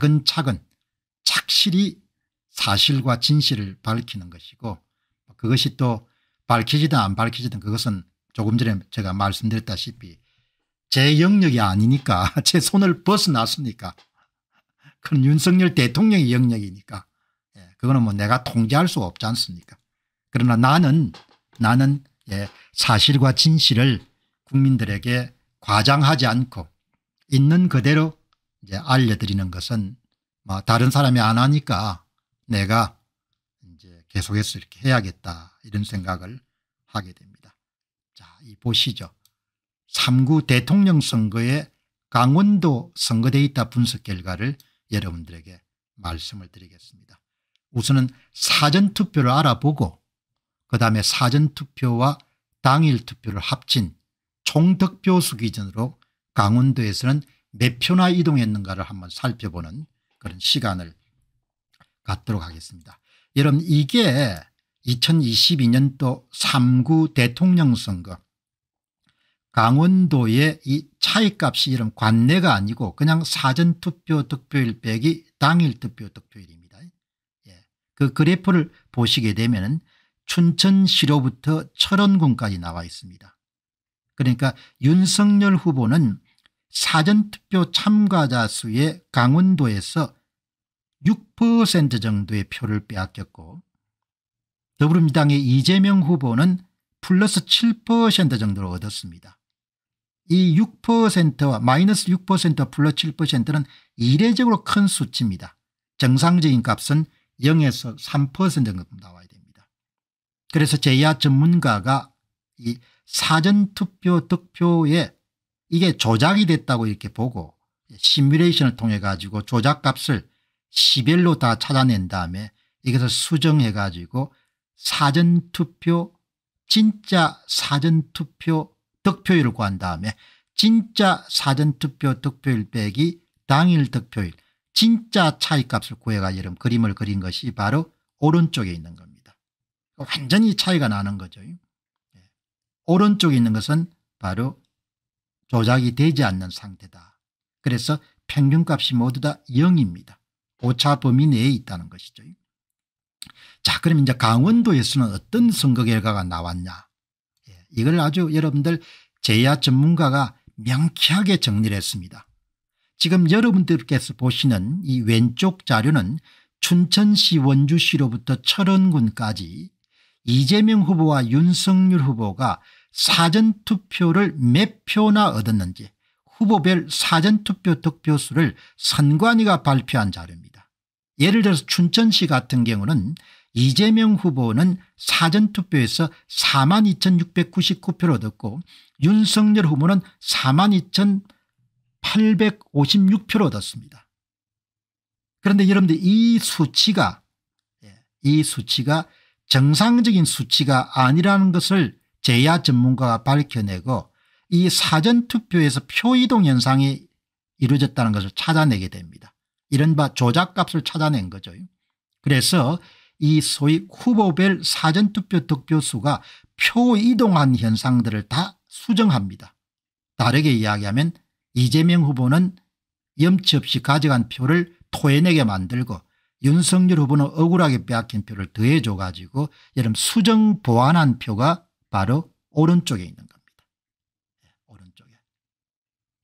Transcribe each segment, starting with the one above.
차근차근 착실히 사실과 진실을 밝히는 것이고 그것이 또 밝히지든 안 밝히지든 그것은 조금 전에 제가 말씀드렸다시피 제 영역이 아니니까 제 손을 벗어났으니까 그건 윤석열 대통령의 영역이니까 예, 그거는 뭐 내가 통제할 수 없지 않습니까 그러나 나는 나는 예, 사실과 진실을 국민들에게 과장하지 않고 있는 그대로 이제 알려드리는 것은 뭐 다른 사람이 안 하니까 내가 이제 계속해서 이렇게 해야겠다 이런 생각을 하게 됩니다. 자, 이 보시죠. 3구 대통령 선거에 강원도 선거 데이터 분석 결과를 여러분들에게 말씀을 드리겠습니다. 우선은 사전투표를 알아보고 그 다음에 사전투표와 당일투표를 합친 총득표수 기준으로 강원도에서는 몇 표나 이동했는가를 한번 살펴보는 그런 시간을 갖도록 하겠습니다. 여러분 이게 2022년도 3구 대통령 선거 강원도의 이 차이값이 이런 관내가 아니고 그냥 사전투표 득표일 빼기 당일 투표 득표일입니다. 예. 그 그래프를 보시게 되면 춘천시로부터 철원군까지 나와 있습니다. 그러니까 윤석열 후보는 사전투표 참가자 수의 강원도에서 6% 정도의 표를 빼앗겼고 더불어민주당의 이재명 후보는 플러스 7% 정도로 얻었습니다. 이 6%와 마이너스 6% 플러스 7%는 이례적으로 큰 수치입니다. 정상적인 값은 0에서 3% 정도 나와야 됩니다. 그래서 제야 전문가가 이 사전투표 득표에 이게 조작이 됐다고 이렇게 보고 시뮬레이션을 통해 가지고 조작값을 시별로 다 찾아낸 다음에 이것을 수정해 가지고 사전투표 진짜 사전투표 득표율을 구한 다음에 진짜 사전투표 득표율 빼기 당일 득표율 진짜 차이값을 구해가지고 그림을 그린 것이 바로 오른쪽에 있는 겁니다. 완전히 차이가 나는 거죠. 예. 오른쪽에 있는 것은 바로 조작이 되지 않는 상태다. 그래서 평균값이 모두 다 0입니다. 오차 범위 내에 있다는 것이죠. 자 그럼 이제 강원도에서는 어떤 선거 결과가 나왔냐. 예, 이걸 아주 여러분들 제야 전문가가 명쾌하게 정리를 했습니다. 지금 여러분들께서 보시는 이 왼쪽 자료는 춘천시 원주시로부터 철원군까지 이재명 후보와 윤석열 후보가 사전투표를 몇 표나 얻었는지 후보별 사전투표 득표수를 선관위가 발표한 자료입니다. 예를 들어서 춘천시 같은 경우는 이재명 후보는 사전투표에서 42,699표를 얻었고 윤석열 후보는 42,856표를 얻었습니다. 그런데 여러분들 이 수치가 예, 이 수치가 정상적인 수치가 아니라는 것을 제야 전문가가 밝혀내고 이 사전투표에서 표이동 현상이 이루어졌다는 것을 찾아내게 됩니다. 이른바 조작값을 찾아낸 거죠. 그래서 이 소위 후보별 사전투표 득표수가 표이동한 현상들을 다 수정합니다. 다르게 이야기하면 이재명 후보는 염치 없이 가져간 표를 토해내게 만들고 윤석열 후보는 억울하게 빼앗긴 표를 더해줘가지고 여름 수정 보완한 표가 바로 오른쪽에 있는 겁니다. 오른쪽에.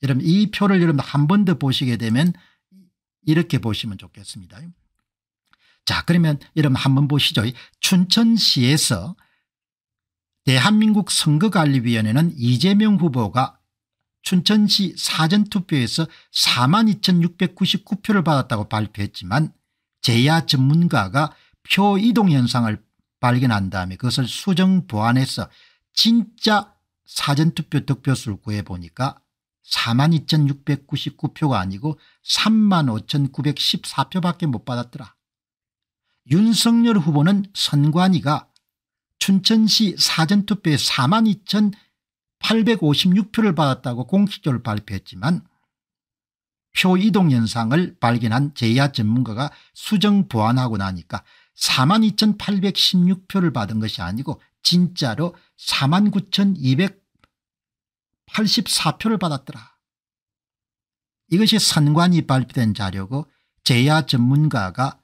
여러분 이 표를 여러분 한 번 더 보시게 되면 이렇게 보시면 좋겠습니다. 자 그러면 여러분 한번 보시죠. 춘천시에서 대한민국 선거관리위원회는 이재명 후보가 춘천시 사전투표에서 42,699표를 받았다고 발표했지만 제야 전문가가 표 이동 현상을 발견한 다음에 그것을 수정 보완해서 진짜 사전투표 득표수를 구해보니까 4만 2699표가 아니고 3만 5914표밖에 못 받았더라. 윤석열 후보는 선관위가 춘천시 사전투표에 4만 2856표를 받았다고 공식적으로 발표했지만 표 이동 현상을 발견한 제야 전문가가 수정 보완하고 나니까 42,816표를 받은 것이 아니고 진짜로 49,284표를 받았더라. 이것이 선관위 발표된 자료고 제야 전문가가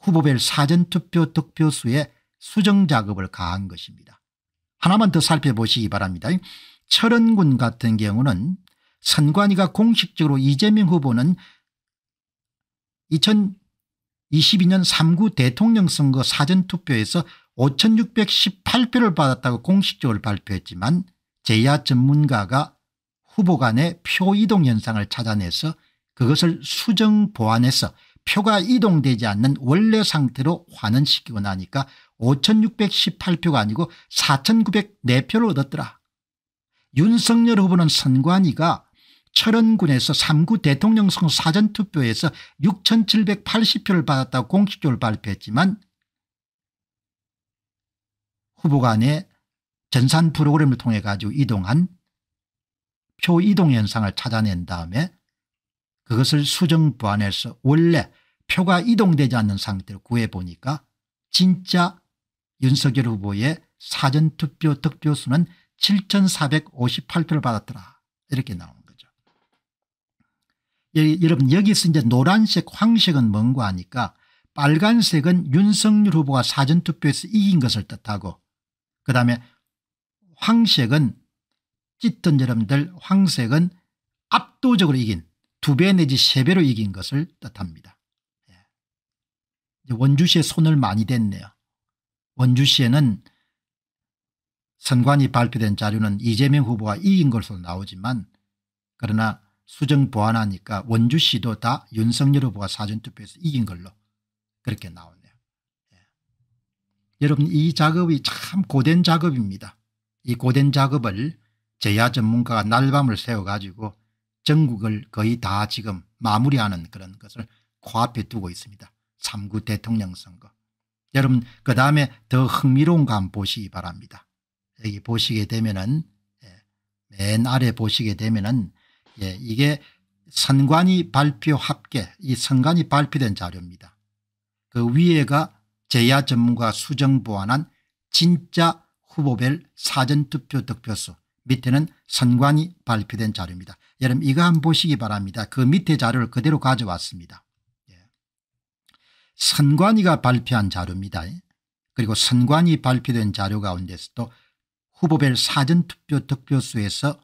후보별 사전투표 득표수의 수정작업을 가한 것입니다. 하나만 더 살펴보시기 바랍니다. 철원군 같은 경우는 선관위가 공식적으로 이재명 후보는 22년 3구 대통령 선거 사전투표에서 5618표를 받았다고 공식적으로 발표했지만 제야 전문가가 후보 간의 표 이동 현상을 찾아내서 그것을 수정 보완해서 표가 이동되지 않는 원래 상태로 환원시키고 나니까 5618표가 아니고 4904표를 얻었더라. 윤석열 후보는 선관위가 철원군에서 3구 대통령 선 사전투표에서 6780표를 받았다고 공식적으로 발표했지만 후보 간의 전산 프로그램을 통해 가지고 이동한 표 이동 현상을 찾아낸 다음에 그것을 수정 보완해서 원래 표가 이동되지 않는 상태로 구해보니까 진짜 윤석열 후보의 사전투표 득표수는 7458표를 받았더라 이렇게 나옵니다. 여러분 여기서 이제 노란색 황색은 뭔고 하니까 빨간색은 윤석열 후보가 사전투표에서 이긴 것을 뜻하고 그 다음에 황색은 찢던 여러분들 황색은 압도적으로 이긴 두 배 내지 세 배로 이긴 것을 뜻합니다. 예. 원주시에 손을 많이 댔네요. 원주시에는 선관위 발표된 자료는 이재명 후보가 이긴 것으로 나오지만 그러나 수정 보완하니까 원주시도 다 윤석열 후보가 사전투표에서 이긴 걸로 그렇게 나오네요. 예. 여러분 이 작업이 참 고된 작업입니다. 이 고된 작업을 제야 전문가가 날밤을 새워가지고 전국을 거의 다 지금 마무리하는 그런 것을 코앞에 두고 있습니다. 3구 대통령 선거. 여러분 그 다음에 더 흥미로운 거 한번 보시기 바랍니다. 여기 보시게 되면 은맨 예, 아래 보시게 되면 은 예, 이게 선관위 발표 합계 이 선관위 발표된 자료입니다. 그 위에가 재야 전문가 수정 보완한 진짜 후보별 사전투표 득표수 밑에는 선관위 발표된 자료입니다. 여러분 이거 한번 보시기 바랍니다. 그 밑에 자료를 그대로 가져왔습니다. 예. 선관위가 발표한 자료입니다. 그리고 선관위 발표된 자료 가운데서도 후보별 사전투표 득표수에서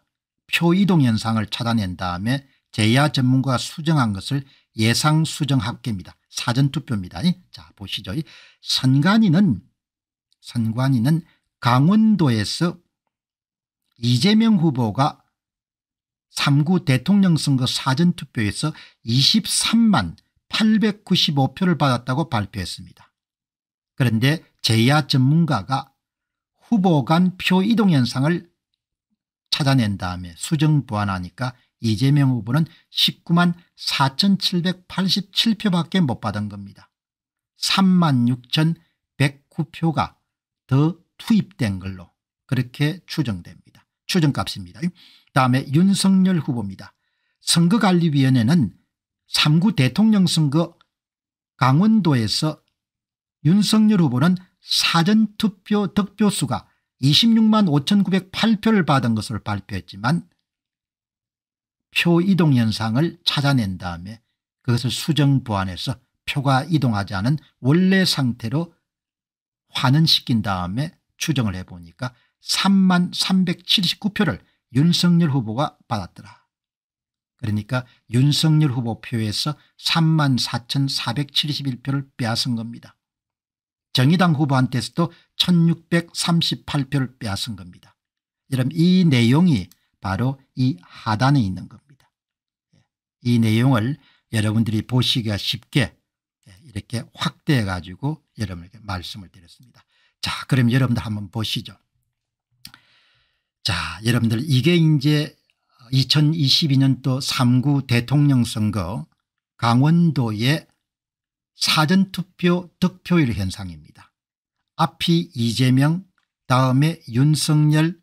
표이동 현상을 찾아낸 다음에 제야 전문가가 수정한 것을 예상수정합계입니다. 사전투표입니다. 자 보시죠. 선관위는 선관위는 강원도에서 이재명 후보가 3구 대통령 선거 사전투표에서 23만 895표를 받았다고 발표했습니다. 그런데 제야 전문가가 후보 간 표 이동 현상을 찾아낸 다음에 수정 보완하니까 이재명 후보는 19만 4,787표밖에 못 받은 겁니다. 3만 6,109표가 더 투입된 걸로 그렇게 추정됩니다. 추정값입니다. 다음에 윤석열 후보입니다. 선거관리위원회는 3구 대통령 선거 강원도에서 윤석열 후보는 사전투표 득표수가 26만 5908표를 받은 것을 발표했지만 표 이동 현상을 찾아낸 다음에 그것을 수정 보완해서 표가 이동하지 않은 원래 상태로 환원시킨 다음에 추정을 해보니까 3만 379표를 윤석열 후보가 받았더라. 그러니까 윤석열 후보 표에서 3만 4,471표를 빼앗은 겁니다. 정의당 후보한테서도 1638표를 빼앗은 겁니다. 여러분 이 내용이 바로 이 하단에 있는 겁니다. 예, 이 내용을 여러분들이 보시기가 쉽게 예, 이렇게 확대해 가지고 여러분에게 말씀을 드렸습니다. 자 그럼 여러분들 한번 보시죠. 자 여러분들 이게 이제 2022년도 3구 대통령 선거 강원도의 사전투표 득표율 현상입니다. 앞이 이재명 다음에 윤석열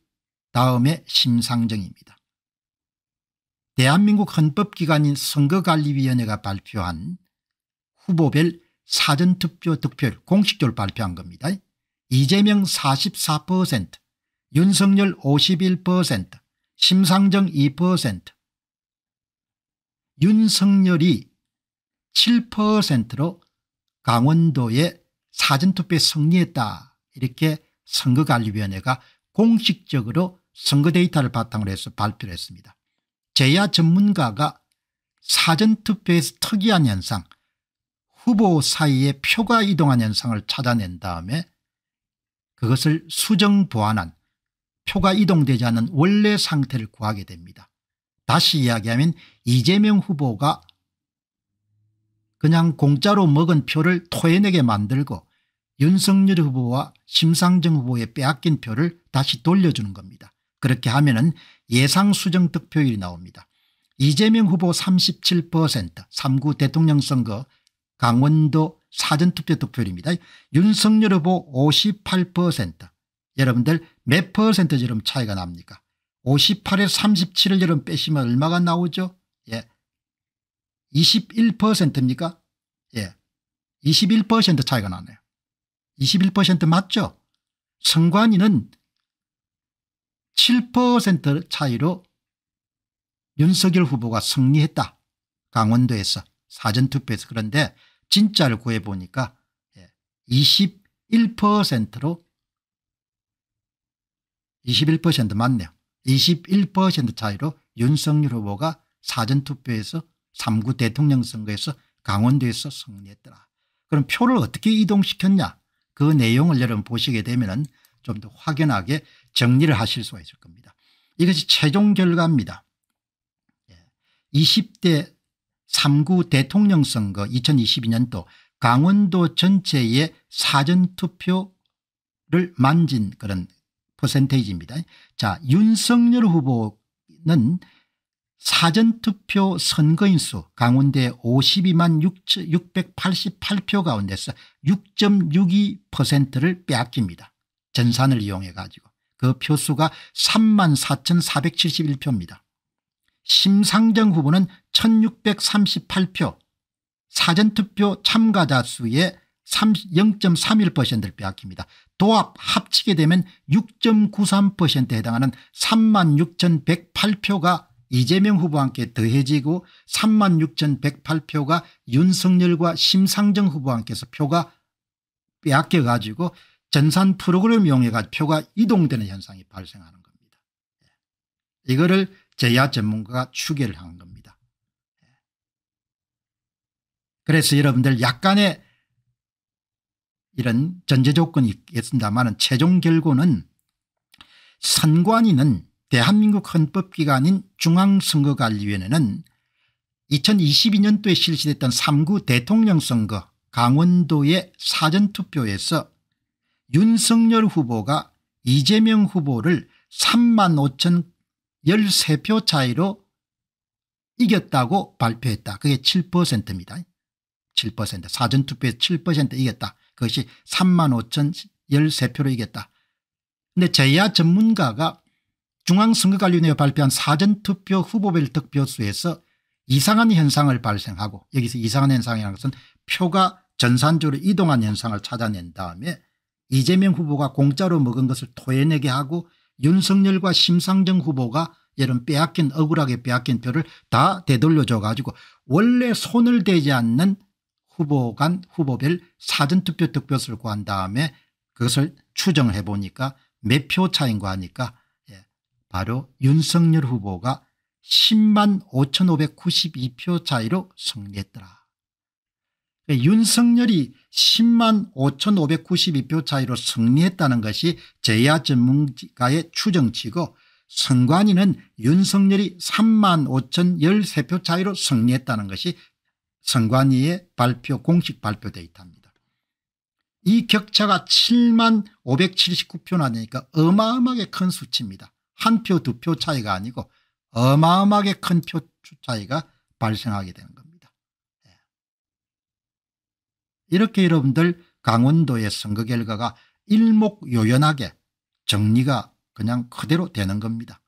다음에 심상정입니다. 대한민국 헌법기관인 선거관리위원회가 발표한 후보별 사전투표 득표율 공식적으로 발표한 겁니다. 이재명 44% 윤석열 51% 심상정 2% 윤석열이 7%로 강원도의 사전투표에 승리했다 이렇게 선거관리위원회가 공식적으로 선거 데이터를 바탕으로 해서 발표를 했습니다. 제야 전문가가 사전투표에서 특이한 현상 후보 사이에 표가 이동한 현상을 찾아낸 다음에 그것을 수정 보완한 표가 이동되지 않은 원래 상태를 구하게 됩니다. 다시 이야기하면 이재명 후보가 그냥 공짜로 먹은 표를 토해내게 만들고 윤석열 후보와 심상정 후보의 빼앗긴 표를 다시 돌려주는 겁니다. 그렇게 하면 은 예상 수정 득표율이 나옵니다. 이재명 후보 37% 3구 대통령 선거 강원도 사전투표 득표율입니다. 윤석열 후보 58% 여러분들 몇 퍼센트처럼 차이가 납니까 58에 37을 여러분 빼시면 얼마가 나오죠 예, 21%입니까? 예. 21% 차이가 나네요. 21% 맞죠? 선관이는7% 차이로 윤석열 후보가 승리했다. 강원도에서 사전투표에서 그런데 진짜를 구해보니까 21%로 예, 21% 맞네요. 21% 차이로 윤석열 후보가 사전투표에서 3구 대통령 선거에서 강원도에서 승리했더라. 그럼 표를 어떻게 이동시켰냐 그 내용을 여러분 보시게 되면 좀 더 확연하게 정리를 하실 수가 있을 겁니다. 이것이 최종 결과입니다. 20대 예. 3구 대통령 선거 2022년도 강원도 전체의 사전투표를 만진 그런 퍼센테이지입니다. 자 윤석열 후보는 사전투표 선거인수 강원대 52만 688표 가운데서 6.62%를 빼앗깁니다. 전산을 이용해 가지고 그 표수가 3만 4,471표입니다. 심상정 후보는 1638표 사전투표 참가자 수의 0.31%를 빼앗깁니다. 도합 합치게 되면 6.93%에 해당하는 36,108표가 이재명 후보와 함께 더해지고 36,108표가 윤석열과 심상정 후보와 함께서 표가 빼앗겨 가지고 전산 프로그램 이용해 가지고 표가 이동되는 현상이 발생하는 겁니다. 예. 이거를 제야 전문가가 추계를 한 겁니다. 예. 그래서 여러분들 약간의 이런 전제 조건이 있겠습니다만 최종 결과는 선관위는 대한민국 헌법기관인 중앙선거관리위원회는 2022년도에 실시됐던 3구 대통령선거 강원도의 사전투표에서 윤석열 후보가 이재명 후보를 3만 5천 13표 차이로 이겼다고 발표했다. 그게 7%입니다. 7% 사전투표에서 7% 이겼다. 그것이 3만 5천 13표로 이겼다. 근데 제야 전문가가 중앙선거관리위원회가 발표한 사전투표 후보별 득표수에서 이상한 현상을 발생하고 여기서 이상한 현상이라는 것은 표가 전산적으로 이동한 현상을 찾아낸 다음에 이재명 후보가 공짜로 먹은 것을 토해내게 하고 윤석열과 심상정 후보가 이런 빼앗긴 억울하게 빼앗긴 표를 다 되돌려줘 가지고 원래 손을 대지 않는 후보 간 후보별 사전투표 득표수를 구한 다음에 그것을 추정해 보니까 몇 표차인거 하니까 바로 윤석열 후보가 10만 5,592표 차이로 승리했더라. 윤석열이 10만 5,592표 차이로 승리했다는 것이 제야 전문가의 추정치고 선관위는 윤석열이 3만 5,013표 차이로 승리했다는 것이 선관위의 발표 공식 발표 데이터입니다. 이 격차가 7만 579표 나니까 어마어마하게 큰 수치입니다. 한표두표 차이가 아니고 어마어마하게 큰 표 차이가 발생하게 되는 겁니다. 예. 이렇게 여러분들 강원도의 선거 결과가 일목요연하게 정리가 그냥 그대로 되는 겁니다.